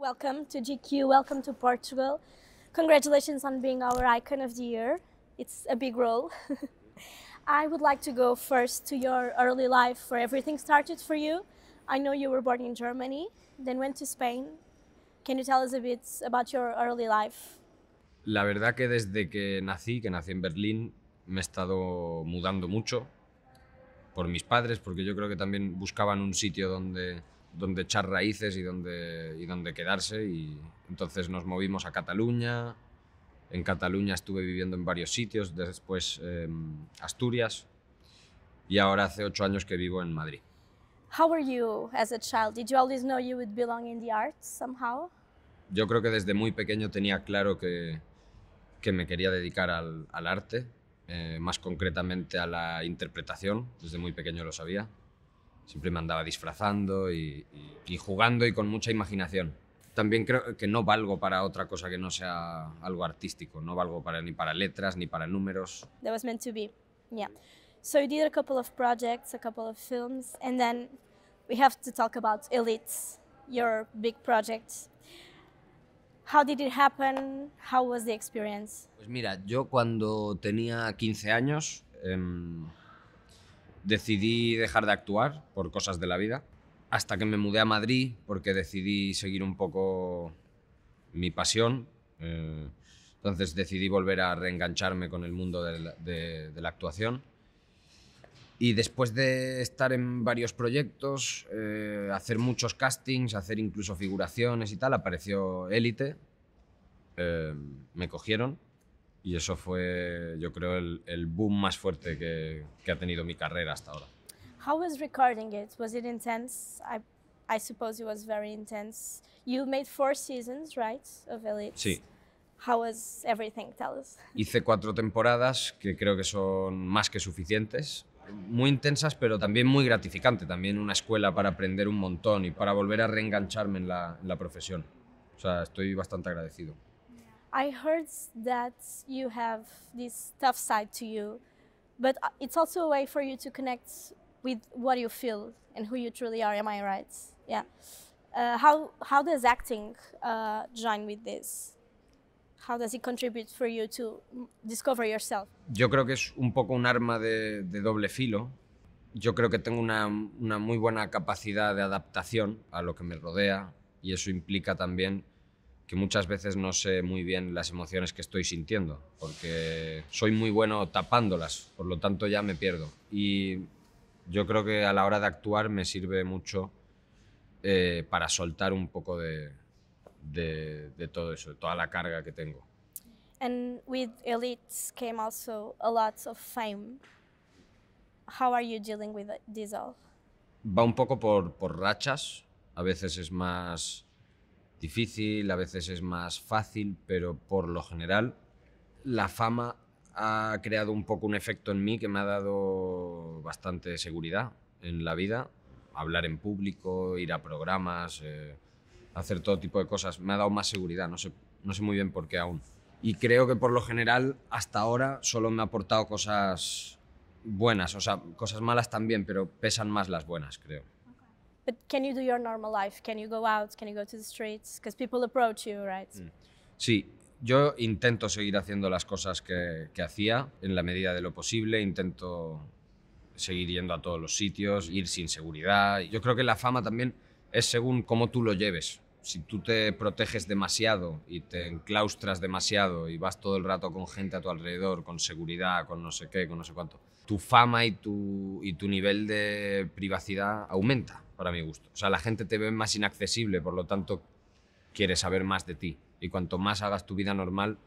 Welcome to GQ, welcome to Portugal. Congratulations on being our icon of the year. It's a big role. I would like to go first to your early life where everything started for you. I know you were born in Germany, then went to Spain. Can you tell us a bit about your early life? La verdad que desde que nací, que nací en Berlín, me he estado mudando mucho por mis padres, porque yo creo que también buscaban un sitio donde donde echar raíces y donde, donde quedarse. Y entonces nos movimos a Cataluña. En Cataluña estuve viviendo en varios sitios, después em, Asturias. Y ahora hace ocho años que vivo en Madrid. How were you as a child? Did you always know you would belong in the arts somehow? Yo creo que desde muy pequeño tenía claro que, que me quería dedicar al, al arte, eh, más concretamente a la interpretación. Desde muy pequeño lo sabía. Siempre me andaba disfrazando y, y, jugando y con mucha imaginación. También creo que no valgo para otra cosa que no sea algo artístico. No valgo para, ni para letras ni para números. That was meant to be, yeah. So you did a couple of projects, a couple of films, and then we have to talk about Elites, your big project. How did it happen? How was the experience? Pues mira, yo cuando tenía 15 años, em, Decidí dejar de actuar por cosas de la vida, hasta que me mudé a Madrid porque decidí seguir un poco mi pasión. Eh, entonces decidí volver a reengancharme con el mundo de la, actuación. Y después de estar en varios proyectos, eh, hacer muchos castings, hacer incluso figuraciones y tal, apareció Élite. Eh, me cogieron y eso fue, yo creo, el, boom más fuerte que, ha tenido mi carrera hasta ahora. How was recording it? Was it intense? I, I suppose it was very intense. You made four seasons, right, of Elite? Sí. How was everything? Tell us. Hice cuatro temporadas que creo que son más que suficientes muy intensas, pero también muy gratificante. También una escuela para aprender un montón y para volver a reengancharme en la profesión. O sea, estoy bastante agradecido. I heard that you have this tough side to you, but uh, it's also a way for you to connect with what you feel and who you truly are. Am I right? Yeah. Uh, how how does acting uh, join with this? How does it contribute for you to discover yourself? Yo creo que es un poco un arma de, de doble filo. Yo creo que tengo una, una muy buena capacidad de adaptación a lo que me rodea y eso implica también que muchas veces no sé muy bien las emociones que estoy sintiendo, porque soy muy bueno tapándolas, por lo tanto ya me pierdo. Y yo creo que a la hora de actuar me sirve mucho eh, para soltar un poco de, todo eso, de toda la carga que tengo. And with elites came also a lot of fame. How are you dealing with all? Va un poco por rachas. A veces es más difícil, a veces es más fácil, pero por lo general la fama ha creado un poco un efecto en mí que me ha dado bastante seguridad en la vida. Hablar en público, ir a programas, eh, hacer todo tipo de cosas, me ha dado más seguridad, no sé, no sé muy bien por qué aún. Y creo que por lo general hasta ahora solo me ha aportado cosas buenas, o sea, cosas malas también, pero pesan más las buenas, creo. ¿Puedes can you do your normal life? Can you go out? Can you go to the streets? Because people mm. Sí, yo intento seguir haciendo las cosas que, hacía en la medida de lo posible, intento seguir yendo a todos los sitios, ir sin seguridad. Yo creo que la fama también es según cómo tú lo lleves. Si tú te proteges demasiado y te enclaustras demasiado y vas todo el rato con gente a tu alrededor, con seguridad, con no sé qué, con no sé cuánto, tu fama y tu nivel de privacidad aumenta para mi gusto. O sea, la gente te ve más inaccesible, por lo tanto, quiere saber más de ti. Y cuanto más hagas tu vida normal,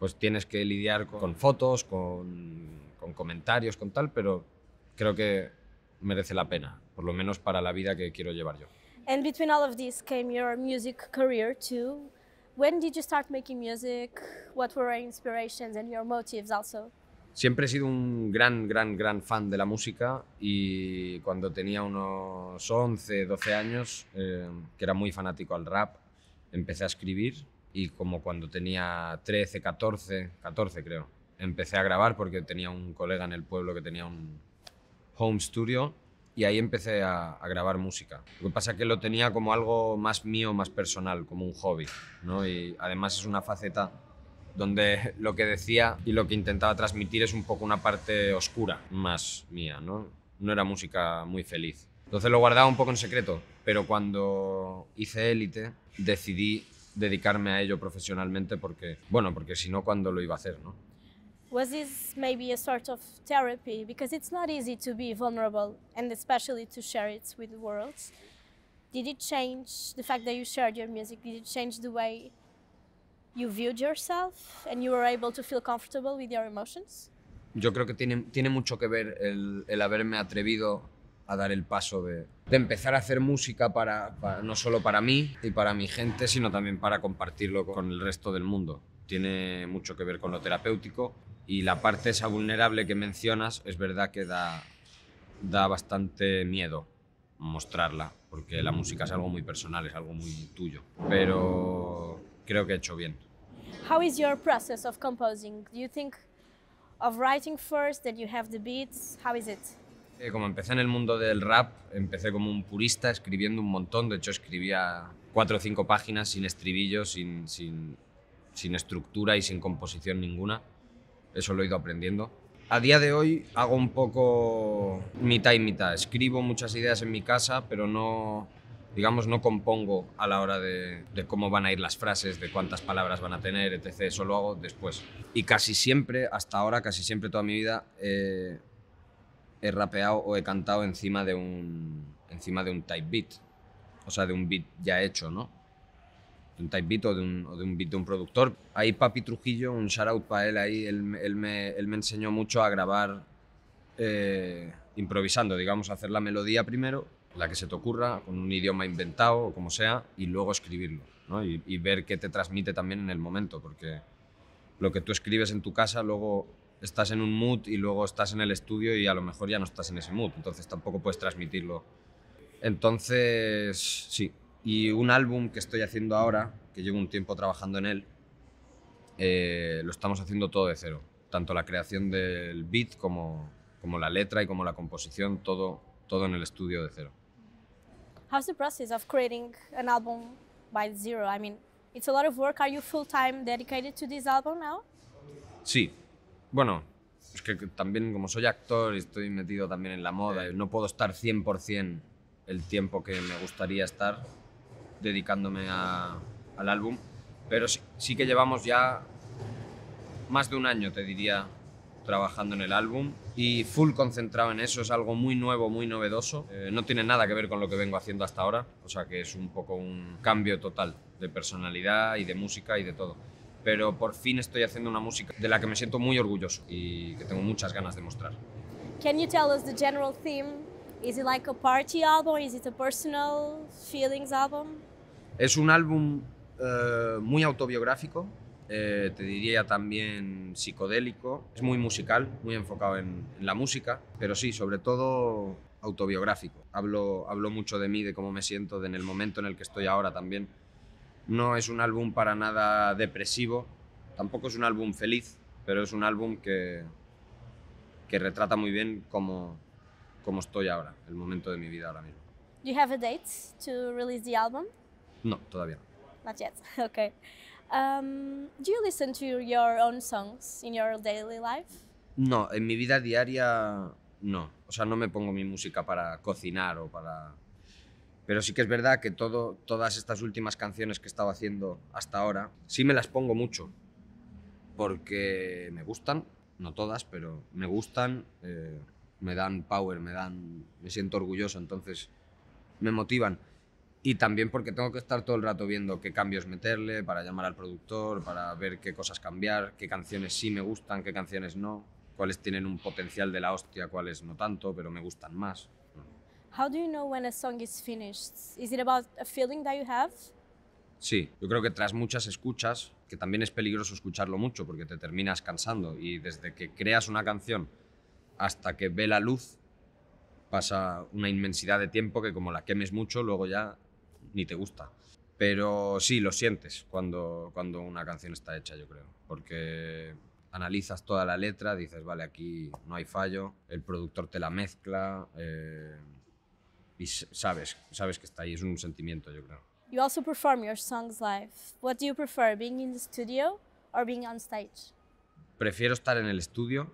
pues tienes que lidiar con, fotos, con, comentarios, con tal, pero creo que merece la pena, por lo menos para la vida que quiero llevar yo. And between all of this came your music career too. When did you start making music? What were your inspirations and your motives Siempre he sido un gran, gran, gran fan de la música y cuando tenía unos 11, 12 años, eh, que era muy fanático al rap, empecé a escribir y como cuando tenía 13, 14, 14 creo, empecé a grabar porque tenía un colega en el pueblo que tenía un home studio y ahí empecé a, grabar música. Lo que pasa es que lo tenía como algo más mío, más personal, como un hobby, ¿no? Y además es una faceta donde lo que decía y lo que intentaba transmitir es un poco una parte oscura más mía, ¿no? No era música muy feliz. Entonces lo guardaba un poco en secreto, pero cuando hice élite decidí dedicarme a ello profesionalmente porque, bueno, porque si no, ¿cuándo lo iba a hacer, no? Was this maybe a sort of therapy? Because it's not easy to be vulnerable and especially to share it with the world. Did it change the fact that you shared your music? Did it change the way you viewed yourself and you were able to feel comfortable with your emotions? Yo creo que tiene, tiene mucho que ver el, el haberme atrevido a dar el paso de, de empezar a hacer música para, para, no solo para mí y para mi gente, sino también para compartirlo con el resto del mundo. Tiene mucho que ver con lo terapéutico y la parte esa vulnerable que mencionas es verdad que da, da bastante miedo mostrarla, porque la música es algo muy personal, es algo muy tuyo. Pero creo que he hecho bien. How is your process of composing? Do you think of writing first, then you have the beats? How is it? Eh, como empecé en el mundo del rap, empecé como un purista escribiendo un montón. De hecho, escribía cuatro o cinco páginas sin estribillo, sin, sin, sin estructura y sin composición ninguna. Eso lo he ido aprendiendo. A día de hoy hago un poco mitad y mitad. Escribo muchas ideas en mi casa, pero no, digamos, no compongo a la hora de, cómo van a ir las frases, de cuántas palabras van a tener, etc. Eso lo hago después. Y casi siempre, hasta ahora, casi siempre toda mi vida, eh, he rapeado o he cantado encima de un, encima de un type beat. O sea, de un beat ya hecho, ¿no? De un type beat o de un, beat de un productor. Ahí Papi Trujillo, un shout out para él ahí, él, me, enseñó mucho a grabar eh, improvisando, digamos, a hacer la melodía primero la que se te ocurra, con un idioma inventado o como sea, y luego escribirlo, y, ver qué te transmite también en el momento, porque lo que tú escribes en tu casa, luego estás en un mood y luego estás en el estudio y a lo mejor ya no estás en ese mood, entonces tampoco puedes transmitirlo. Entonces, sí, y un álbum que estoy haciendo ahora, que llevo un tiempo trabajando en él, eh, lo estamos haciendo todo de cero, tanto la creación del beat como, como la letra y como la composición, todo, todo en el estudio de cero. ¿Cómo es el of creating an album by zero? I mean, it's a lot of work. Are you full time dedicated to this album now? Sí. Bueno, es que también como soy actor y estoy metido también en la moda, no puedo estar 100% el tiempo que me gustaría estar dedicándome al álbum, pero sí que llevamos ya más de un año, te diría, trabajando en el álbum y full concentrado en eso, es algo muy nuevo, muy novedoso, eh, no tiene nada que ver con lo que vengo haciendo hasta ahora, o sea que es un poco un cambio total de personalidad y de música y de todo. Pero por fin estoy haciendo una música de la que me siento muy orgulloso y que tengo muchas ganas de mostrar. Can you tell us the general theme? Is it like a party album? Is it a personal feelings album? Es un álbum eh, muy autobiográfico, eh, te diría también psicodélico. Es muy musical, muy enfocado en, la música, pero sí, sobre todo autobiográfico. Hablo, hablo mucho de mí, de cómo me siento, de en el momento en el que estoy ahora también. No es un álbum para nada depresivo, tampoco es un álbum feliz, pero es un álbum que, que retrata muy bien cómo, cómo estoy ahora, el momento de mi vida ahora mismo. you have a date to release the No, todavía no. Not yet. Okay. Um, do you listen to your own songs in your daily life? No, en mi vida diaria no. O sea, no me pongo mi música para cocinar o para... Pero sí que es verdad que todo, todas estas últimas canciones que he estado haciendo hasta ahora, sí me las pongo mucho. Porque me gustan, no todas, pero me gustan, eh, me dan power, me dan... me siento orgulloso, entonces me motivan y también porque tengo que estar todo el rato viendo qué cambios meterle, para llamar al productor, para ver qué cosas cambiar, qué canciones sí me gustan, qué canciones no, cuáles tienen un potencial de la hostia, cuáles no tanto, pero me gustan más. How do you know when a song is finished? Is it about a feeling that you have? Sí, yo creo que tras muchas escuchas, que también es peligroso escucharlo mucho porque te terminas cansando y desde que creas una canción hasta que ve la luz pasa una inmensidad de tiempo que como la quemes mucho luego ya ni te gusta. Pero sí, lo sientes cuando, cuando una canción está hecha, yo creo. Porque analizas toda la letra, dices, vale, aquí no hay fallo, el productor te la mezcla eh, y sabes, sabes que está ahí, es un sentimiento, yo creo. You also perform your songs live. What do you prefer, being in the studio or being on stage? Prefiero estar en el estudio,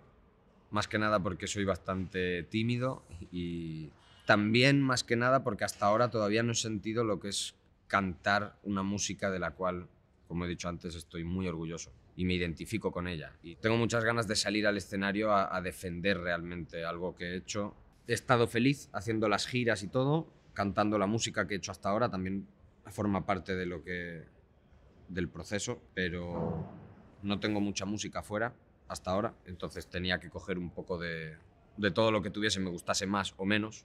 más que nada porque soy bastante tímido y también, más que nada, porque hasta ahora todavía no he sentido lo que es cantar una música de la cual, como he dicho antes, estoy muy orgulloso y me identifico con ella. Y tengo muchas ganas de salir al escenario a, defender realmente algo que he hecho. He estado feliz haciendo las giras y todo, cantando la música que he hecho hasta ahora, también forma parte de lo que del proceso, pero no tengo mucha música fuera hasta ahora, entonces tenía que coger un poco de, de todo lo que tuviese, me gustase más o menos,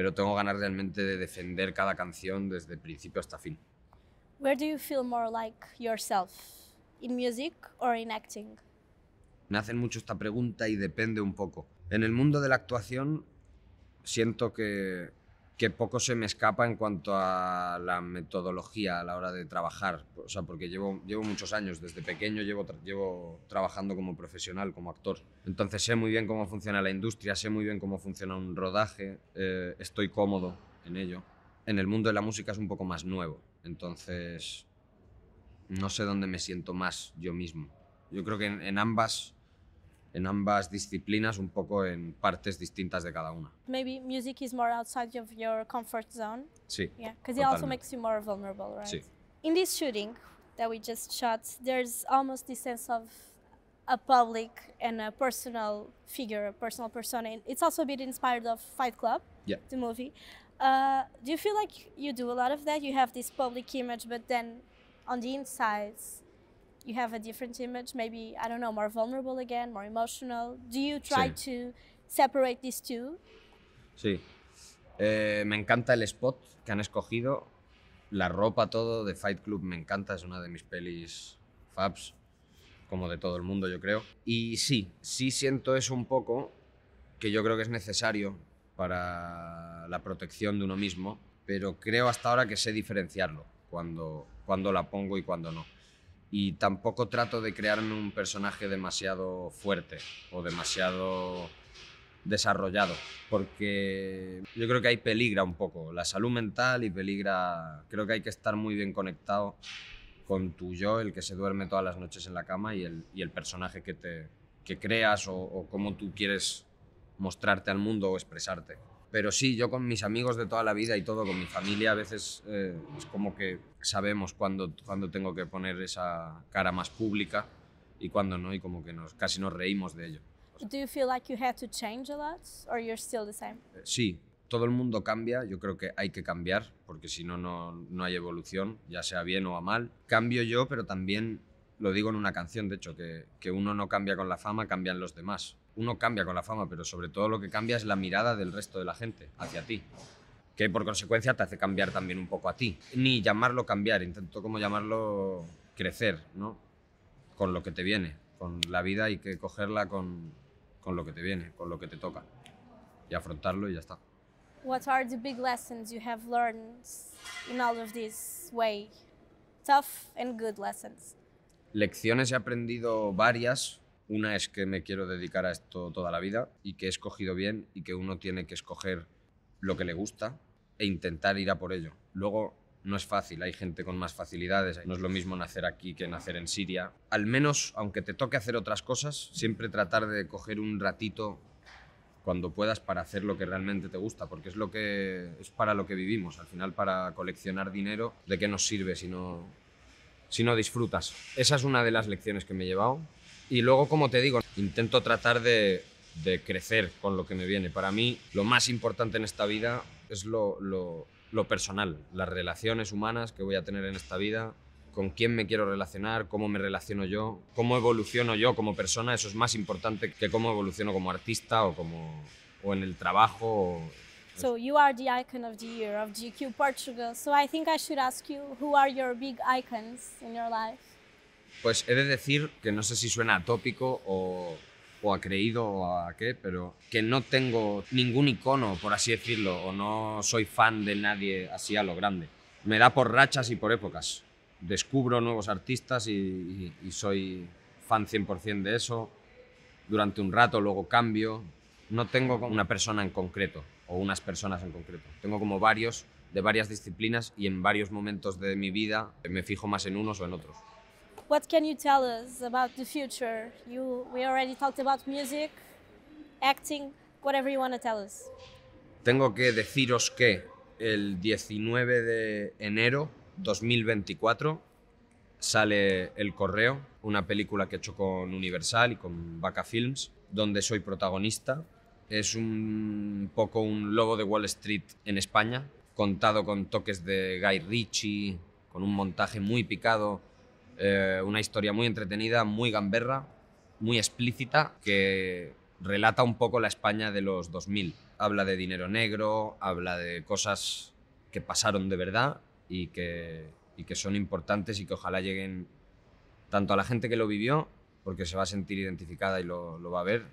pero tengo ganas realmente de defender cada canción desde principio hasta fin. Where do you feel more like yourself? In music or in acting? Me hacen mucho esta pregunta y depende un poco. En el mundo de la actuación siento que que poco se me escapa en cuanto a la metodología a la hora de trabajar, o sea, porque llevo, llevo muchos años, desde pequeño llevo, llevo trabajando como profesional, como actor, entonces sé muy bien cómo funciona la industria, sé muy bien cómo funciona un rodaje, eh, estoy cómodo en ello. En el mundo de la música es un poco más nuevo, entonces no sé dónde me siento más yo mismo. Yo creo que en ambas en ambas disciplinas un poco en partes distintas de cada una. Maybe music is more outside of your comfort zone. Sí. Yeah, because it also makes you more vulnerable, right? Sí. In this shooting that we just shot, there's almost this sense of a public and a personal figure, a personal persona. It's also a bit inspired of Fight Club, yeah. the movie. Uh, do you feel like you do a lot of that? You have this public image, but then on the insides, you have a different image, maybe, I don't know, more vulnerable again, more emotional. Do you try sí. to separate these two? Sí. Eh, me encanta el spot que han escogido. La ropa, todo de Fight Club me encanta, es una de mis pelis fabs, como de todo el mundo, yo creo. Y sí, sí siento eso un poco, que yo creo que es necesario para la protección de uno mismo, pero creo hasta ahora que sé diferenciarlo cuando, cuando la pongo y cuando no y tampoco trato de crearme un personaje demasiado fuerte o demasiado desarrollado, porque yo creo que hay peligra un poco la salud mental y peligra, creo que hay que estar muy bien conectado con tu yo, el que se duerme todas las noches en la cama y el, personaje que, te, que creas o, o cómo tú quieres mostrarte al mundo o expresarte. Pero sí, yo con mis amigos de toda la vida y todo, con mi familia, a veces eh, es como que sabemos cuándo cuando tengo que poner esa cara más pública y cuándo no, y como que nos, casi nos reímos de ello. Do you feel like you had to change a lot, or you're still the same? Eh, sí, todo el mundo cambia, yo creo que hay que cambiar, porque si no, no hay evolución, ya sea bien o a mal. Cambio yo, pero también lo digo en una canción, de hecho, que, que uno no cambia con la fama, cambian los demás uno cambia con la fama, pero sobre todo lo que cambia es la mirada del resto de la gente hacia ti, que por consecuencia te hace cambiar también un poco a ti. Ni llamarlo cambiar, intento como llamarlo crecer, ¿no? Con lo que te viene, con la vida hay que cogerla con, lo que te viene, con lo que te toca y afrontarlo y ya está. What are the big lessons you have learned in all of this way? Tough and good lessons. Lecciones he aprendido varias, una es que me quiero dedicar a esto toda la vida y que he escogido bien y que uno tiene que escoger lo que le gusta e intentar ir a por ello. Luego no es fácil, hay gente con más facilidades, no es lo mismo nacer aquí que nacer en Siria. Al menos, aunque te toque hacer otras cosas, siempre tratar de coger un ratito cuando puedas para hacer lo que realmente te gusta, porque es lo que es para lo que vivimos, al final para coleccionar dinero, ¿de qué nos sirve si si no disfrutas? Esa es una de las lecciones que me he llevado y luego, como te digo, intento tratar de, crecer con lo que me viene. Para mí, lo más importante en esta vida es lo, personal, las relaciones humanas que voy a tener en esta vida, con quién me quiero relacionar, cómo me relaciono yo, cómo evoluciono yo como persona, eso es más importante que cómo evoluciono como artista o como o en el trabajo. So you are the icon GQ Portugal. So I think I should ask you who are your big icons in your pues he de decir que no sé si suena atópico o, o o a qué, pero que no tengo ningún icono, por así decirlo, o no soy fan de nadie así a lo grande. Me da por rachas y por épocas. Descubro nuevos artistas y, y, y soy fan 100% de eso. Durante un rato, luego cambio. No tengo una persona en concreto o unas personas en concreto. Tengo como varios de varias disciplinas y en varios momentos de mi vida me fijo más en unos o en otros. What can you tell us about the future? You, we already talked about music, acting, whatever you want to tell us. Tengo que deciros que el 19 de enero 2024 sale El Correo, una película que he hecho con Universal y con Vaca Films, donde soy protagonista. Es un poco un lobo de Wall Street en España, contado con toques de Guy Ritchie, con un montaje muy picado eh, una historia muy entretenida, muy gamberra, muy explícita, que relata un poco la España de los 2000. Habla de dinero negro, habla de cosas que pasaron de verdad y que, son importantes y que ojalá lleguen tanto a la gente que lo vivió, porque se va a sentir identificada y lo, va a ver,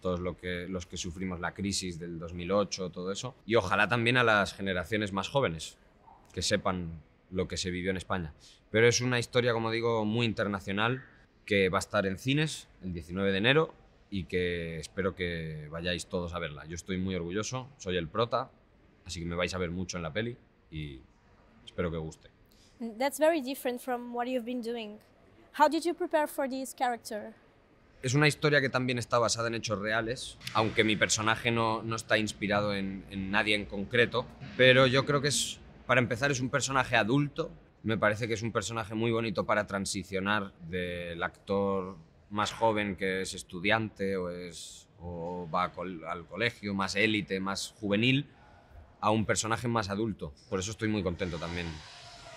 todos los que sufrimos la crisis del 2008, todo eso, y ojalá también a las generaciones más jóvenes, que sepan lo que se vivió en España. Pero es una historia, como digo, muy internacional que va a estar en cines el 19 de enero y que espero que vayáis todos a verla. Yo estoy muy orgulloso, soy el prota, así que me vais a ver mucho en la peli y espero que guste. That's very different from what you've been doing. How did you prepare for this character? Es una historia que también está basada en hechos reales, aunque mi personaje no, no está inspirado en, en nadie en concreto, pero yo creo que es, para empezar, es un personaje adulto me parece que es un personaje muy bonito para transicionar del actor más joven que es estudiante o, es, o va al colegio, más élite, más juvenil, a un personaje más adulto. Por eso estoy muy contento también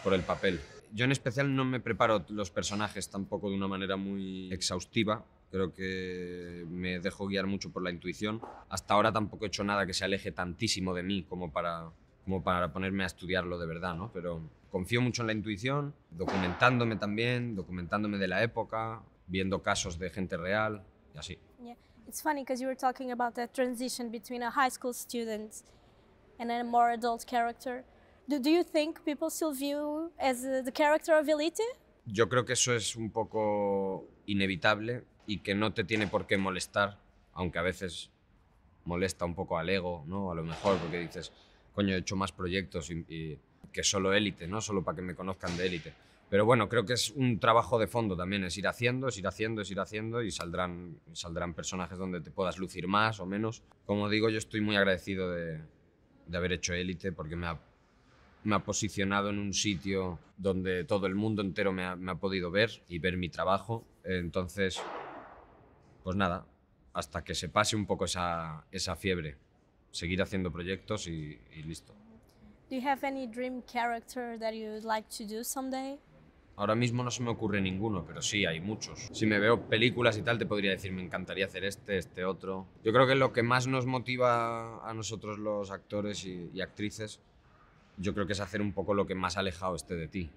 por el papel. Yo en especial no me preparo los personajes tampoco de una manera muy exhaustiva. Creo que me dejo guiar mucho por la intuición. Hasta ahora tampoco he hecho nada que se aleje tantísimo de mí como para como para ponerme a estudiarlo de verdad, ¿no? Pero confío mucho en la intuición, documentándome también, documentándome de la época, viendo casos de gente real y así. Yeah. It's funny because you were talking about that transition between a high school student and a more adult character. Do, do you think people still view as the character of Elite? Yo creo que eso es un poco inevitable y que no te tiene por qué molestar, aunque a veces molesta un poco al ego, ¿no? A lo mejor porque dices, coño, he hecho más proyectos y, que solo élite, ¿no? Solo para que me conozcan de élite. Pero bueno, creo que es un trabajo de fondo también, es ir haciendo, es ir haciendo, es ir haciendo y saldrán, saldrán personajes donde te puedas lucir más o menos. Como digo, yo estoy muy agradecido de, de haber hecho élite porque me ha, me ha posicionado en un sitio donde todo el mundo entero me ha, me ha podido ver y ver mi trabajo. Entonces, pues nada, hasta que se pase un poco esa, esa fiebre seguir haciendo proyectos y, listo. Do you have any dream character that would like to do someday? Ahora mismo no se me ocurre ninguno, pero sí, hay muchos. Si me veo películas y tal, te podría decir, me encantaría hacer este, este otro. Yo creo que lo que más nos motiva a nosotros los actores y, actrices, yo creo que es hacer un poco lo que más alejado esté de ti,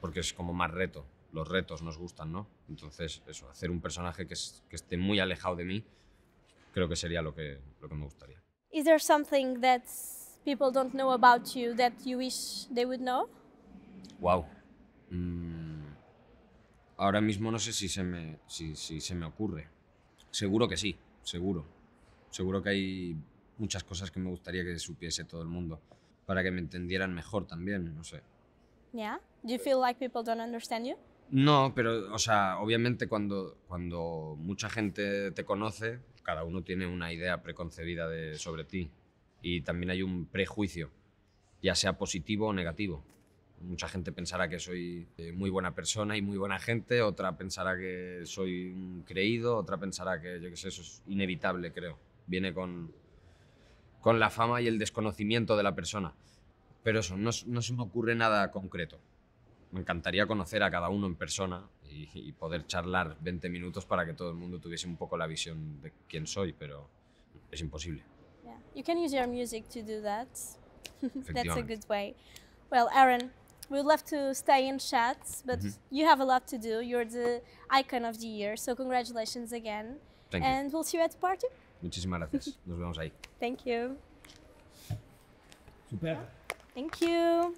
porque es como más reto. Los retos nos gustan, ¿no? Entonces, eso, hacer un personaje que, que esté muy alejado de mí, creo que sería lo que, lo que me gustaría. Is there something that people don't know about you that you wish they would know? Wow. Mm. Ahora mismo no sé si se, me, si se me ocurre. Seguro que sí, seguro. Seguro que hay muchas cosas que me gustaría que supiese todo el mundo para que me entendieran mejor también, no sé. Yeah. Do you feel like people don't understand you? No, pero, o sea, obviamente cuando, cuando mucha gente te conoce, cada uno tiene una idea preconcebida de, sobre ti y también hay un prejuicio, ya sea positivo o negativo. Mucha gente pensará que soy eh, muy buena persona y muy buena gente, otra pensará que soy un creído, otra pensará que, yo qué sé, eso es inevitable, creo. Viene con, con la fama y el desconocimiento de la persona. Pero eso, no se me ocurre nada concreto. Me encantaría conocer a cada uno en persona y, y, poder charlar 20 minutos para que todo el mundo tuviese un poco la visión de quién soy, pero es imposible. Yeah. You can use your music to do that. That's a good way. Well, Aaron, we'd love to stay in chat, but mm -hmm. you have a lot to do. You're the icon of the year, so congratulations again. Thank and we'll see you at the party. Muchísimas gracias. Nos vemos ahí. Thank you. Super. Thank you.